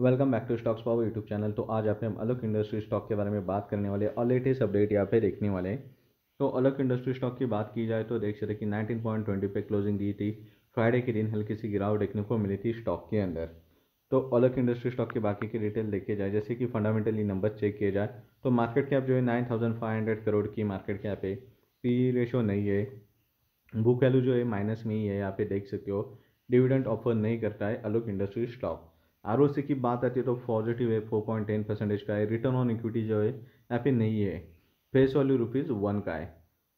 welcome back to stocks power YouTube channel तो आज आपने हम अलग इंडस्ट्री स्टॉक के बारे में बात करने वाले और लेटेस्ट अपडेट यहाँ पे देखने वाले तो अलग इंडस्ट्री स्टॉक की बात की जाए तो देख सकते कि 19.20 पे क्लोजिंग दी थी फ्राइडे के दिन हल्की सी गिरावट देखने को मिली थी स्टॉक के अंदर तो अलग इंडस्ट्री स्टॉक के बाकी की डिटेल देखे जाए जैसे कि फंडामेंटली नंबर चेक किए जाए तो मार्केट कैप जो है nine thousand five hundred crore की मार्केट कैप है पी रेशो e नहीं है बुक वैल्यू जो है माइनस में ही है यहाँ पे देख सकते हो डिविडेंड ऑफर नहीं करता है अलग इंडस्ट्री स्टॉक आर की बात आती है तो पॉजिटिव है फोर पॉइंट टेन परसेंटेज का है रिटर्न ऑन इक्विटी जो है यहाँ पे नहीं है फेस वैल्यू रुपीज़ वन का है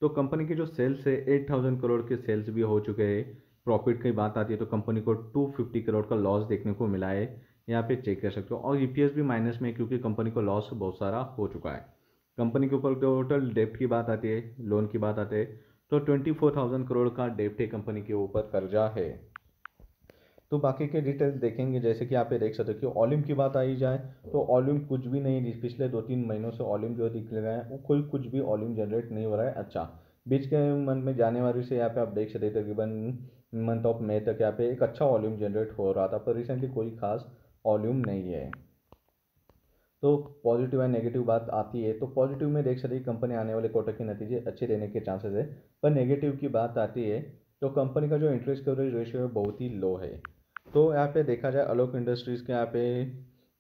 तो कंपनी के जो सेल्स है एट थाउजेंड करोड़ के सेल्स भी हो चुके हैं प्रॉफिट की बात आती है तो कंपनी को टू फिफ्टी करोड़ का लॉस देखने को मिला है यहाँ पे चेक कर सकते हो और ई भी माइनस में क्योंकि कंपनी को लॉस बहुत सारा हो चुका है कंपनी के ऊपर टोटल डेप्ट की बात आती है लोन की बात आती है तो ट्वेंटी फोर थाउजेंड करोड़ का डेप्ट है कंपनी के ऊपर कर्जा है तो बाकी के डिटेल देखेंगे जैसे कि आप ये देख सकते हो कि ऑलिम की बात आई जाए तो ऑलिम कुछ भी नहीं पिछले दो तीन महीनों से ऑलिम जो दिख रहा है वो कोई कुछ भी ऑलिम जनरेट नहीं हो रहा है अच्छा बीच के मंथ में जानेवारी से यहाँ पे आप देख सकते तकरीबन मंथ ऑफ मई तक यहाँ पे एक अच्छा वॉल्यूम जनरेट हो रहा था पर रिसेंटली कोई खास वॉल्यूम नहीं है तो पॉजिटिव एंड नेगेटिव बात आती है तो पॉजिटिव में देख सकते कंपनी आने वाले कोटक के नतीजे अच्छे देने के चांसेस है पर नेगेटिव की बात आती है तो कंपनी का जो इंटरेस्ट कवरेज रेशियो है बहुत ही लो है तो यहाँ पे देखा जाए अलोक इंडस्ट्रीज़ के यहाँ पे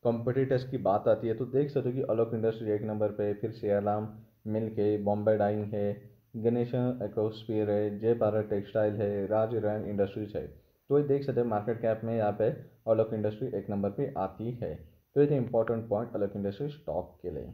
कॉम्पिटिटर्स की बात आती है तो देख सकते हो कि अलोक इंडस्ट्री एक नंबर पे फिर सियालाम मिल्क है बॉम्बे डाइंग है गणेश एकोस्पियर है जय भारत टेक्सटाइल है राज रैन इंडस्ट्रीज है तो ये देख सकते हो मार्केट कैप में यहाँ पे अलोक इंडस्ट्री एक नंबर पे आती है तो ये थे important point Alok industry stock के लिए